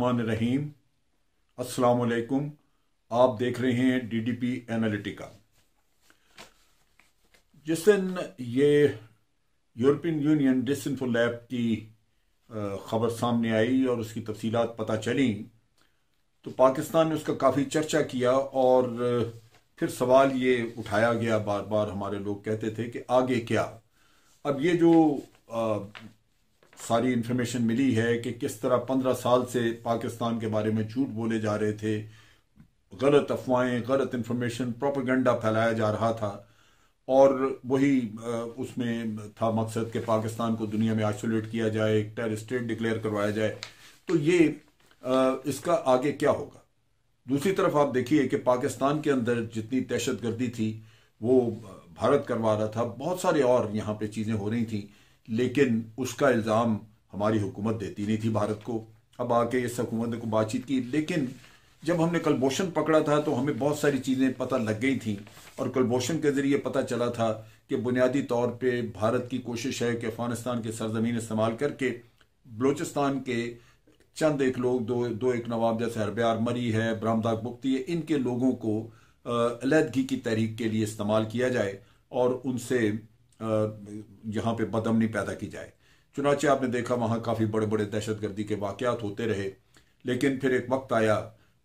रहीम अस्सलाम वालेकुम आप देख रहे हैं डीडीपी एनालिटिका जिस दिन ये यूरोपियन यूनियन डिसइनफो लैब की ख़बर सामने आई और उसकी तफसीलात पता चली तो पाकिस्तान ने उसका काफ़ी चर्चा किया और फिर सवाल ये उठाया गया बार बार हमारे लोग कहते थे कि आगे क्या अब ये जो सारी इन्फॉर्मेशन मिली है कि किस तरह पंद्रह साल से पाकिस्तान के बारे में झूठ बोले जा रहे थे गलत अफवाहें गलत इन्फॉर्मेशन प्रोपागेंडा फैलाया जा रहा था और वही उसमें था मकसद कि पाकिस्तान को दुनिया में आइसोलेट किया जाए एक टेर स्टेट डिक्लेयर करवाया जाए तो ये इसका आगे क्या होगा दूसरी तरफ आप देखिए कि पाकिस्तान के अंदर जितनी दहशत गर्दी थी वो भारत करवा रहा था बहुत सारे और यहाँ पे चीज़ें हो रही थी लेकिन उसका इल्ज़ाम हमारी हुकूमत देती नहीं थी भारत को अब आके इस हुकूमत ने को बातचीत की लेकिन जब हमने कलबोशन पकड़ा था तो हमें बहुत सारी चीज़ें पता लग गई थी और कलबोशन के ज़रिए पता चला था कि बुनियादी तौर पर भारत की कोशिश है कि अफ़गानिस्तान के सरजमीन इस्तेमाल करके बलूचिस्तान के चंद एक लोग दो दो एक नवाब जैसे हरब्यार मरी है ब्रामदाग मुफ्ती है इनके लोगों को अलहदगी की तहरीक के लिए इस्तेमाल किया जाए और उनसे यहाँ पे बदमनी पैदा की जाए चुनाचे आपने देखा वहाँ काफ़ी बड़े बड़े दहशतगर्दी के वाक़ होते रहे लेकिन फिर एक वक्त आया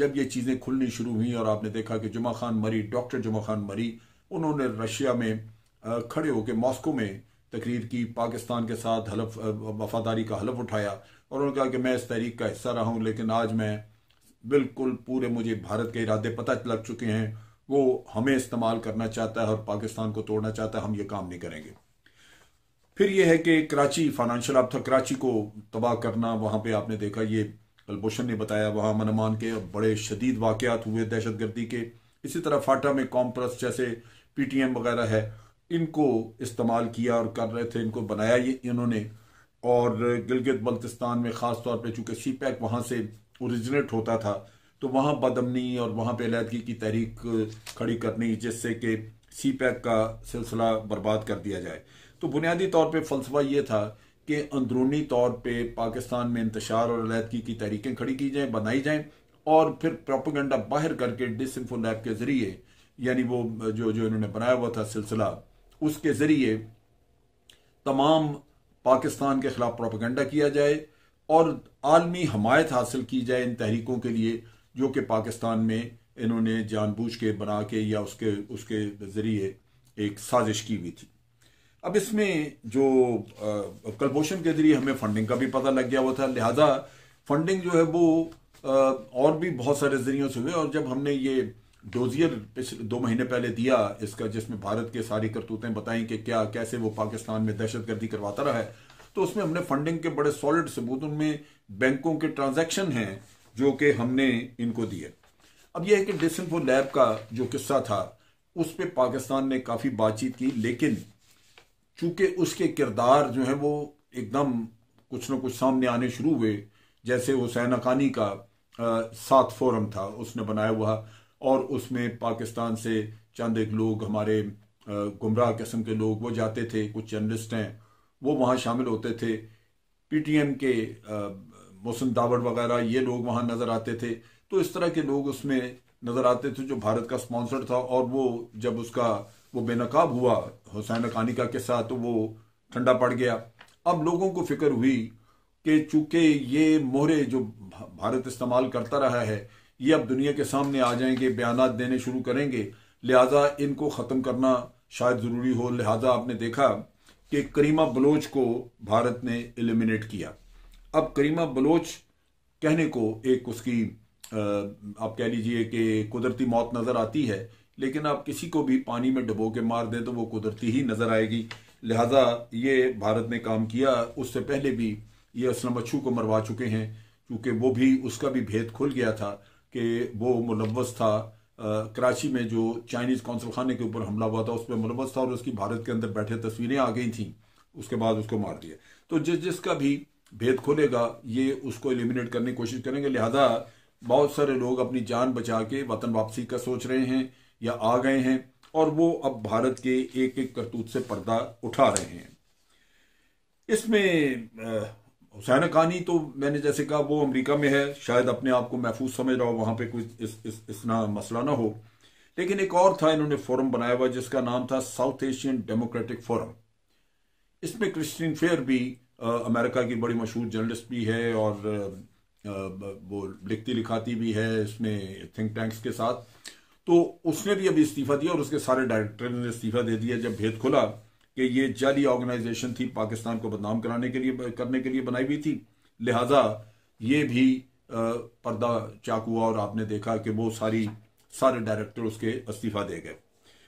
जब ये चीज़ें खुलनी शुरू हुई और आपने देखा कि जुमा खान मरी डॉक्टर जुमा खान मरी उन्होंने रशिया में खड़े होकर मॉस्को में तकरीर की पाकिस्तान के साथ हलफ वफादारी का हलफ उठाया और उन्होंने कहा कि मैं इस तहरीक का हिस्सा रहा हूँ लेकिन आज मैं बिल्कुल पूरे मुझे भारत के इरादे पता लग चुके हैं वो हमें इस्तेमाल करना चाहता है और पाकिस्तान को तोड़ना चाहता है हम ये काम नहीं करेंगे फिर ये है कि कराची फाइनेंशियल आप था कराची को तबाह करना वहाँ पे आपने देखा ये कलभूषण ने बताया वहाँ मनमान के बड़े शदीद वाकत हुए दहशत गर्दी के इसी तरह फाटा में कॉम्प्रस जैसे पीटीएम वगैरह है इनको इस्तेमाल किया और कर रहे थे इनको बनाया ये इन्होंने और गिलगित बल्तिस्तान में ख़ास तौर पर चूँकि सी पैक वहाँ से ओरिजिनेट होता था तो वहाँ बदमनी और वहाँ पे अलीहदगी की तहरीक खड़ी करनी जिससे कि सी पैक का सिलसिला बर्बाद कर दिया जाए तो बुनियादी तौर पर फलसफा ये था कि अंदरूनी तौर पर पाकिस्तान में इंतशार और अलीहदगी की तहरीकें खड़ी की जाएँ बनाई जाएँ और फिर प्रोपोगंडा बाहर करके डिस लैब के ज़रिए यानी वो जो जो इन्होंने बनाया हुआ था सिलसिला उसके ज़रिए तमाम पाकिस्तान के खिलाफ प्रोपोगंडा किया जाए और आलमी हमायत हासिल की जाए इन तहरीकों के लिए जो कि पाकिस्तान में इन्होंने जानबूझ के बना के या उसके उसके ज़रिए एक साजिश की हुई थी अब इसमें जो कलभूषण के ज़रिए हमें फंडिंग का भी पता लग गया हुआ था लिहाजा फंडिंग जो है वो आ, और भी बहुत सारे ज़रियों से हुए और जब हमने ये डोजियर पिछले दो महीने पहले दिया इसका जिसमें भारत के सारी करतूतें बताई कि क्या कैसे वो पाकिस्तान में दहशतगर्दी करवाता रहा है तो उसमें हमने फंडिंग के बड़े सॉलिड सबूत उनमें बैंकों के ट्रांजैक्शन हैं जो कि हमने इनको दिए अब यह है कि डिसनफो लैब का जो किस्सा था उस पर पाकिस्तान ने काफ़ी बातचीत की लेकिन चूंकि उसके किरदार जो है वो एकदम कुछ ना कुछ सामने आने शुरू हुए जैसे हुसैन अकानी का सात फोरम था उसने बनाया हुआ और उसमें पाकिस्तान से चंद एक लोग हमारे गुमराह किस्म के लोग वो जाते थे कुछ जर्नलिस्ट हैं वो वहाँ शामिल होते थे पीटीएम के मोहसिन दावड़ वगैरह ये लोग वहां नजर आते थे तो इस तरह के लोग उसमें नजर आते थे जो भारत का स्पॉन्सर था और वो जब उसका वो बेनकाब हुआ हुसैन कानिका के साथ तो वो ठंडा पड़ गया अब लोगों को फिक्र हुई कि चूंकि ये मोहरे जो भारत इस्तेमाल करता रहा है ये अब दुनिया के सामने आ जाएंगे बयान देने शुरू करेंगे लिहाजा इनको ख़त्म करना शायद ज़रूरी हो लिहाजा आपने देखा कि करीमा बलोच को भारत ने एलिमिनेट किया अब करीमा बलोच कहने को एक उसकी आप कह लीजिए कि कुदरती मौत नज़र आती है लेकिन आप किसी को भी पानी में डबो के मार दें तो वो कुदरती ही नज़र आएगी लिहाजा ये भारत ने काम किया उससे पहले भी ये असलम अच्छू को मरवा चुके हैं क्योंकि वो भी उसका भी भेद खुल गया था कि वो मुलवस था कराची में जो चाइनीज़ कौंसल खाने के ऊपर हमला हुआ था उस पर मुलवस था और उसकी भारत के अंदर बैठे तस्वीरें आ गई थी उसके बाद उसको मार दिया तो जिस जिसका भी भेद खोलेगा ये उसको एलिमिनेट करने की कोशिश करेंगे लिहाजा बहुत सारे लोग अपनी जान बचा के वतन वापसी का सोच रहे हैं या आ गए हैं और वो अब भारत के एक एक करतूत से पर्दा उठा रहे हैं इसमें हुसैन कानी तो मैंने जैसे कहा वो अमेरिका में है शायद अपने आप को महफूज समझ रहा हो वहां पे कोई इस, इस, इतना मसला ना हो लेकिन एक और था इन्होंने फोरम बनाया हुआ जिसका नाम था साउथ एशियन डेमोक्रेटिक फोरम इसमें क्रिस्टिन फेयर भी अमेरिका की बड़ी मशहूर जर्नलिस्ट भी है और वो लिखती लिखाती भी है इसमें थिंक टैंक्स के साथ तो उसने भी अभी इस्तीफा दिया और उसके सारे डायरेक्टर ने इस्तीफा दे दिया जब भेद खुला कि ये जाली ऑर्गेनाइजेशन थी पाकिस्तान को बदनाम कराने के लिए करने के लिए बनाई हुई थी लिहाजा ये भी पर्दा चाक हुआ और आपने देखा कि वो सारी सारे डायरेक्टर उसके इस्तीफा दे गए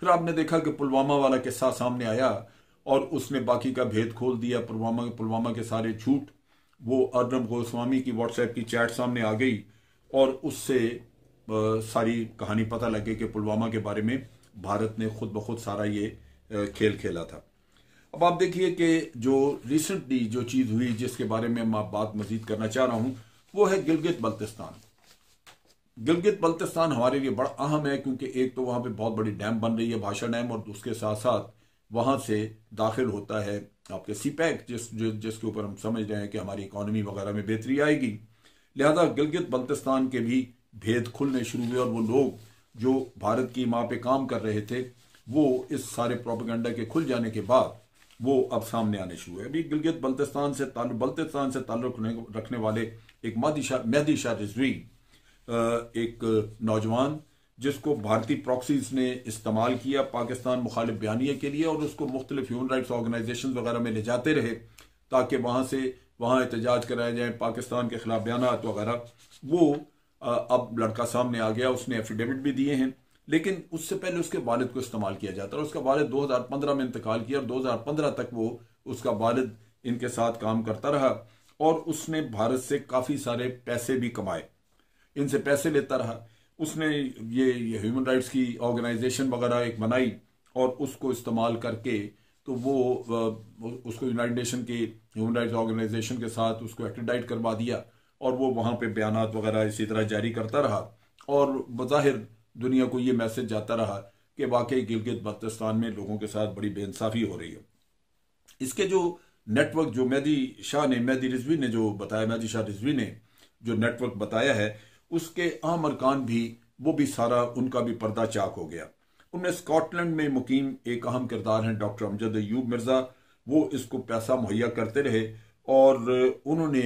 फिर आपने देखा कि पुलवामा वाला किस्सा सामने आया और उसने बाकी का भेद खोल दिया पुलवामा पुलवामा के सारे झूठ वो अर्नब गोस्वामी की व्हाट्सएप की चैट सामने आ गई और उससे सारी कहानी पता लगे कि पुलवामा के बारे में भारत ने खुद ब खुद सारा ये खेल खेला था अब आप देखिए कि जो रिसेंटली जो चीज़ हुई जिसके बारे में मैं बात मजीद करना चाह रहा हूँ वो है गिलगित बल्तिस्तान गिलगित बल्तिस्तान हमारे लिए बड़ा अहम है क्योंकि एक तो वहाँ पे बहुत बड़ी डैम बन रही है भाषा डैम और उसके साथ साथ वहाँ से दाखिल होता है आपके सी पैक जिस जो जिसके ऊपर हम समझ रहे हैं कि हमारी इकोनॉमी वगैरह में बेहतरी आएगी लिहाजा गिलगित बल्तिस्तान के भी भेद खुलने शुरू हुए और वो लोग जो भारत की माँ पे काम कर रहे थे वो इस सारे प्रोपोगंडा के खुल जाने के बाद वो अब सामने आने शुरू हुए अभी गिलगित बल्तिस्तान से ताल्लुक बल्तिस्तान से ताल्लुक रखने वाले एक मादी शाह मेहदी शाह रिजवी एक नौजवान जिसको भारतीय प्रॉक्सीज ने इस्तेमाल किया पाकिस्तान मुखालिफ बयानी के लिए और उसको मुख्तलिफ ह्यूमन राइट्स ऑर्गेनाइजेशन वगैरह में ले जाते रहे ताकि वहाँ से वहाँ एहतजाज कराए जाएँ पाकिस्तान के ख़िलाफ़ बयान वगैरह वो अब लड़का सामने आ गया उसने एफिडेविट भी दिए हैं लेकिन उससे पहले उसके वालद को इस्तेमाल किया जाता है उसका वालद 2015 में इंतकाल किया और 2015 तक वो उसका वालद इनके साथ काम करता रहा और उसने भारत से काफ़ी सारे पैसे भी कमाए इनसे पैसे लेता रहा उसने ये ये ह्यूमन राइट्स की ऑर्गेनाइजेशन वगैरह एक बनाई और उसको इस्तेमाल करके तो वो उसको यूनाइटेड नेशन के ह्यूमन राइट्स ऑर्गेनाइजेशन के साथ उसको एक्टेडाइट करवा दिया और वो वहाँ पे बयान वगैरह इसी तरह जारी करता रहा और बज़ाहिर दुनिया को ये मैसेज जाता रहा कि वाकई गिलगित बल्तिस्तान में लोगों के साथ बड़ी बेानसाफ़ी हो रही है इसके जो नेटवर्क जो मैदी शाह ने मैदी रिजवी ने जो बताया मैदी शाह रिजवी ने जो नेटवर्क बताया है उसके अहम अरकान भी वो भी सारा उनका भी पर्दा चाक हो गया उनमें स्कॉटलैंड में मुकीम एक अहम किरदार हैं डॉक्टर अमजद अयूब मिर्ज़ा वो इसको पैसा मुहैया करते रहे और उन्होंने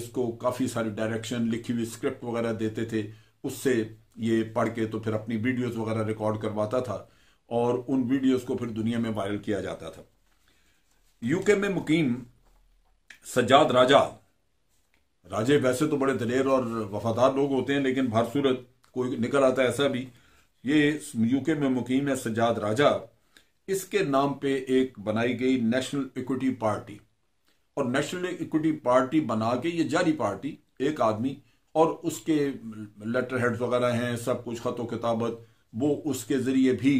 इसको काफ़ी सारी डायरेक्शन लिखी हुई स्क्रिप्ट वगैरह देते थे उससे ये पढ़ के तो फिर अपनी वीडियोस वगैरह रिकॉर्ड करवाता था और उन वीडियोस को फिर दुनिया में वायरल किया जाता था यूके में मुकीम सजाद राजा राजे वैसे तो बड़े दलेर और वफादार लोग होते हैं लेकिन भारसूरत कोई निकल आता है ऐसा भी ये यूके में मुकीम है सजाद राजा इसके नाम पे एक बनाई गई नेशनल इक्विटी पार्टी और नेशनल इक्विटी पार्टी बना के ये जारी पार्टी एक आदमी और उसके लेटर हेड्स वगैरह हैं सब कुछ खतो किताबत वो उसके ज़रिए भी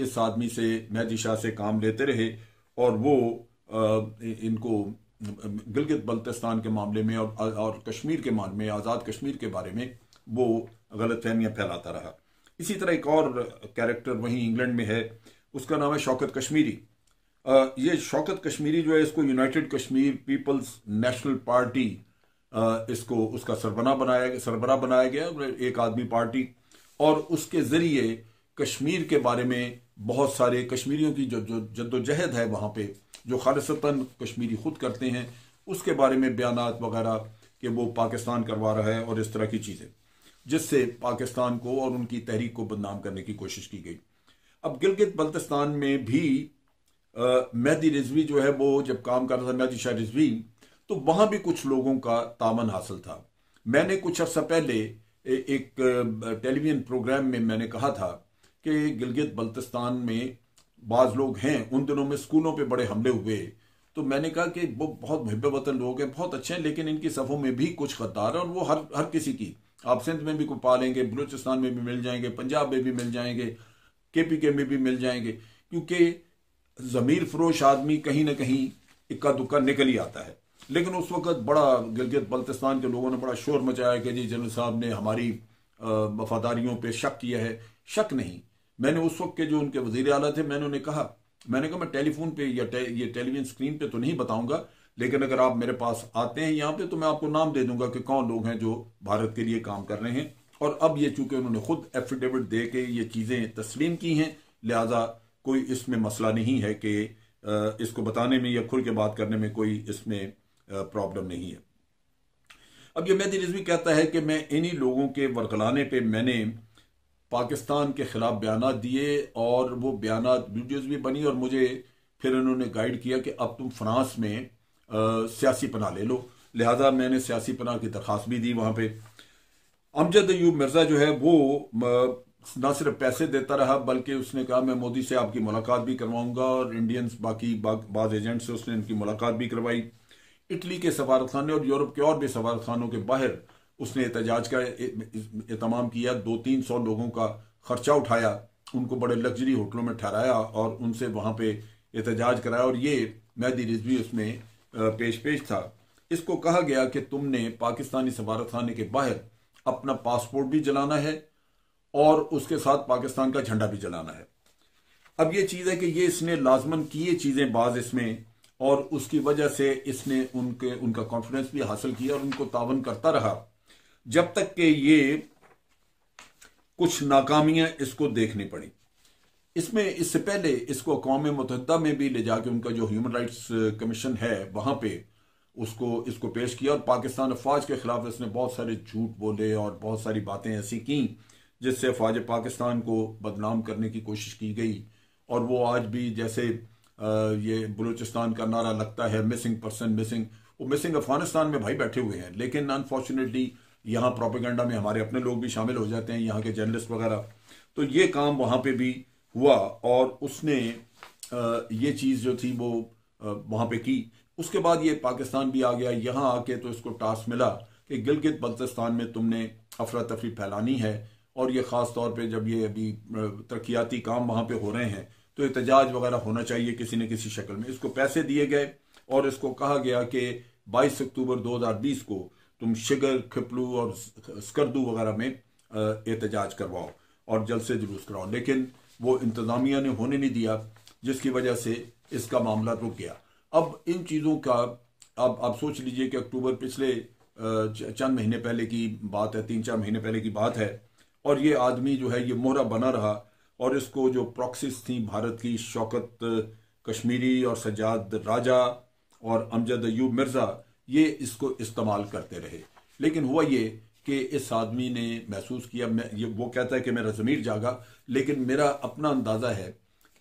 इस आदमी से मेहदी से काम लेते रहे और वो आ, इनको गिलगित बल्तिस्तान के मामले में और और कश्मीर के मामले में आज़ाद कश्मीर के बारे में वो गलत फहमियाँ फैलाता रहा इसी तरह एक और कैरेक्टर वहीं इंग्लैंड में है उसका नाम है शौकत कश्मीरी आ, ये शौकत कश्मीरी जो है इसको united Kashmir people's national party आ, इसको उसका सरबना बनाया गया सरबरा बनाया गया एक आदमी पार्टी और उसके ज़रिए कश्मीर के बारे में बहुत सारे कश्मीरियों की जो जो जद्दोजहद है वहाँ पर जो खालसता कश्मीरी खुद करते हैं उसके बारे में बयान वगैरह कि वो पाकिस्तान करवा रहा है और इस तरह की चीज़ें जिससे पाकिस्तान को और उनकी तहरीक को बदनाम करने की कोशिश की गई अब गिलगित बल्तिस्तान में भी मेहदी रिजवी जो है वो जब काम कर रहा था मेहदी शाह रिजवी तो वहाँ भी कुछ लोगों का तामन हासिल था मैंने कुछ अर्सा पहले एक टेलीविज़न प्रोग्राम में मैंने कहा था कि गिलगित बल्तिस्तान में बाज लोग हैं उन दिनों में स्कूलों पे बड़े हमले हुए तो मैंने कहा कि वो बहुत महब वतन लोग हैं बहुत अच्छे हैं लेकिन इनकी सफ़ों में भी कुछ खतार है और वो हर हर किसी की आप सिंध में भी को पालेंगे बलूचिस्तान में भी मिल जाएंगे पंजाब में भी मिल जाएंगे के पी के में भी मिल जाएंगे क्योंकि ज़मीर फरोश आदमी कहीं ना कहीं इक्का दुक्का निकल ही आता है लेकिन उस वक्त बड़ा गिलगित बल्तिस्तान के लोगों ने बड़ा शोर मचाया कि जी जनरल साहब ने हमारी वफादारियों पर शक किया है शक नहीं मैंने उस वक्त के जो उनके वजीर आला थे मैंने उन्हें कहा मैंने कहा मैं टेलीफोन पे या टे, ये टेलीविजन स्क्रीन पे तो नहीं बताऊंगा लेकिन अगर आप मेरे पास आते हैं यहाँ पे तो मैं आपको नाम दे दूंगा कि कौन लोग हैं जो भारत के लिए काम कर रहे हैं और अब ये चूंकि उन्होंने खुद एफिडेविट दे के ये चीज़ें तस्लीम की हैं लिहाजा कोई इसमें मसला नहीं है कि इसको बताने में या खुल के बात करने में कोई इसमें प्रॉब्लम नहीं है अब यह मेहदी रिजवी कहता है कि मैं इन्हीं लोगों के वर्कलाने पर मैंने पाकिस्तान के ख़िलाफ़ बयान दिए और वो बयान वीडियोज़ भी बनी और मुझे फिर उन्होंने गाइड किया कि अब तुम फ्रांस में सियासी पनाह ले लो लिहाजा मैंने सियासी पनाह की दरख्वास्त भी दी वहां पर अमजद अयूब मिर्ज़ा जो है वो न सिर्फ पैसे देता रहा बल्कि उसने कहा मैं मोदी से आपकी मुलाकात भी करवाऊंगा और इंडियंस बाकी बाज एजेंट से उसने इनकी मुलाकात भी करवाई इटली के सफारत खाने और यूरोप के और भी सफारत खानों के बाहर उसने एहतजाज का एहतमाम किया दो तीन सौ लोगों का खर्चा उठाया उनको बड़े लग्जरी होटलों में ठहराया और उनसे वहाँ पे एहतजाज कराया और ये मैदी रिजवी उसमें पेश पेश था इसको कहा गया कि तुमने पाकिस्तानी सफारत खाने के बाहर अपना पासपोर्ट भी जलाना है और उसके साथ पाकिस्तान का झंडा भी जलाना है अब ये चीज़ है कि ये इसने लाजमन की ये चीज़ें बाज इसमें और उसकी वजह से इसने उनके उनका कॉन्फिडेंस भी हासिल किया और उनको तावन करता रहा जब तक के ये कुछ नाकामियां इसको देखनी पड़ी इसमें इससे पहले इसको कौम मुतहदा में भी ले जाके उनका जो ह्यूमन राइट्स कमीशन है वहां पे उसको इसको पेश किया और पाकिस्तान अफवाज के खिलाफ इसने बहुत सारे झूठ बोले और बहुत सारी बातें ऐसी की जिससे अफवाज पाकिस्तान को बदनाम करने की कोशिश की गई और वो आज भी जैसे ये बलूचिस्तान का नारा लगता है मिसिंग पर्सन मिसिंग वो मिसिंग अफगानिस्तान में भाई बैठे हुए हैं लेकिन अनफॉर्चुनेटली यहाँ प्रोपेगेंडा में हमारे अपने लोग भी शामिल हो जाते हैं यहाँ के जर्नलिस्ट वगैरह तो ये काम वहाँ पे भी हुआ और उसने ये चीज़ जो थी वो वहाँ पे की उसके बाद ये पाकिस्तान भी आ गया यहाँ आके तो इसको टास्क मिला कि गिलगित बल्तिस्तान में तुमने अफरा तफरी फैलानी है और ये ख़ास तौर पर जब ये अभी तरक्याती काम वहाँ पर हो रहे हैं तो एहतजाज वगैरह होना चाहिए किसी न किसी शक्ल में इसको पैसे दिए गए और इसको कहा गया कि 22 अक्टूबर 2020 को तुम शिगर खिपलू और स्कर्दू वगैरह में एहतजाज करवाओ और जल्द से जुलूस कराओ लेकिन वो इंतज़ामिया ने होने नहीं दिया जिसकी वजह से इसका मामला रुक गया अब इन चीज़ों का अब आप सोच लीजिए कि अक्टूबर पिछले चंद महीने पहले की बात है तीन चार महीने पहले की बात है और ये आदमी जो है ये मोहरा बना रहा और इसको जो प्रॉक्सिस थी भारत की शौकत कश्मीरी और सजाद राजा और अमजद अयूब मिर्ज़ा ये इसको इस्तेमाल करते रहे लेकिन हुआ ये कि इस आदमी ने महसूस किया मैं ये वो कहता है कि मेरा ज़मीर जागा लेकिन मेरा अपना अंदाज़ा है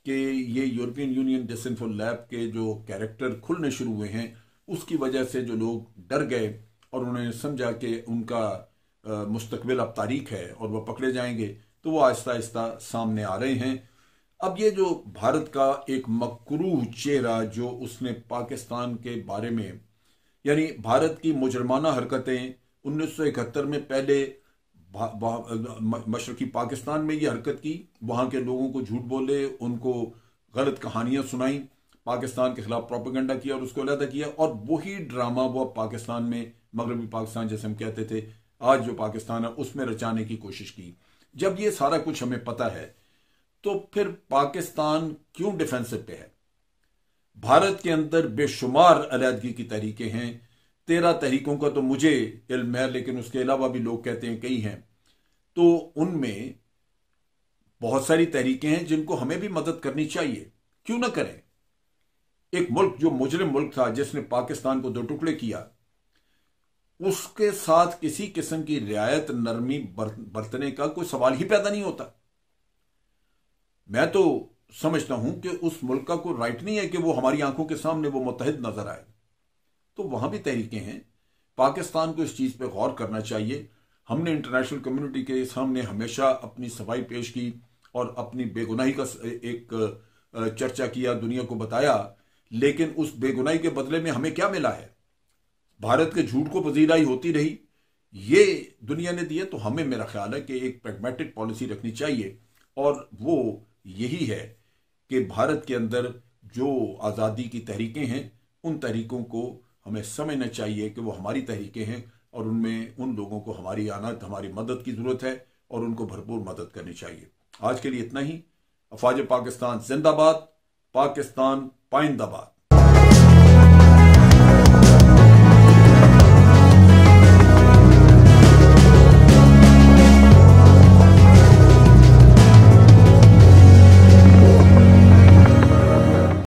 कि ये यूरोपियन यूनियन डिसनफुल लैब के जो कैरेक्टर खुलने शुरू हुए हैं उसकी वजह से जो लोग डर गए और उन्होंने समझा कि उनका मुस्तबिल अब तारीख है और वह पकड़े जाएंगे तो वह आहिस्ता आहिस्ता सामने आ रहे हैं अब ये जो भारत का एक मकरू चेहरा जो उसने पाकिस्तान के बारे में यानी भारत की मुजरमाना हरकतें 1971 में पहले मशरकी पाकिस्तान में ये हरकत की वहाँ के लोगों को झूठ बोले उनको गलत कहानियाँ सुनाई पाकिस्तान के खिलाफ प्रोपेगेंडा किया और उसको अलहदा किया और वही ड्रामा वो पाकिस्तान में मगरबी पाकिस्तान जैसे हम कहते थे आज जो पाकिस्तान है उसमें रचाने की कोशिश की जब ये सारा कुछ हमें पता है तो फिर पाकिस्तान क्यों डिफेंसिव पे है भारत के अंदर बेशुमार अलीहदगी की तरीके हैं तेरह तहरीकों का तो मुझे इल्म है लेकिन उसके अलावा भी लोग कहते हैं कई हैं तो उनमें बहुत सारी तरीके हैं जिनको हमें भी मदद करनी चाहिए क्यों ना करें एक मुल्क जो मुजरिम मुल्क था जिसने पाकिस्तान को दो टुकड़े किया उसके साथ किसी किस्म की रियायत नरमी बरतने का कोई सवाल ही पैदा नहीं होता मैं तो समझता हूं कि उस मुल्क का कोई राइट नहीं है कि वो हमारी आंखों के सामने वो मुतहद नजर आए तो वहां भी तहरीकें हैं पाकिस्तान को इस चीज पर गौर करना चाहिए हमने इंटरनेशनल कम्युनिटी के सामने हमेशा अपनी सफाई पेश की और अपनी बेगुनाही का एक चर्चा किया दुनिया को बताया लेकिन उस बेगुनाही के बदले में हमें क्या मिला है भारत के झूठ को पजीराई होती रही ये दुनिया ने दिया तो हमें मेरा ख्याल है कि एक प्रेगमेटिक पॉलिसी रखनी चाहिए और वो यही है कि भारत के अंदर जो आज़ादी की तहरीकें हैं उन तहरीकों को हमें समझना चाहिए कि वो हमारी तहरीकें हैं और उनमें उन लोगों को हमारी आना हमारी मदद की ज़रूरत है और उनको भरपूर मदद करनी चाहिए आज के लिए इतना ही अफवाज पाकिस्तान जिंदाबाद पाकिस्तान पाइंदाबाद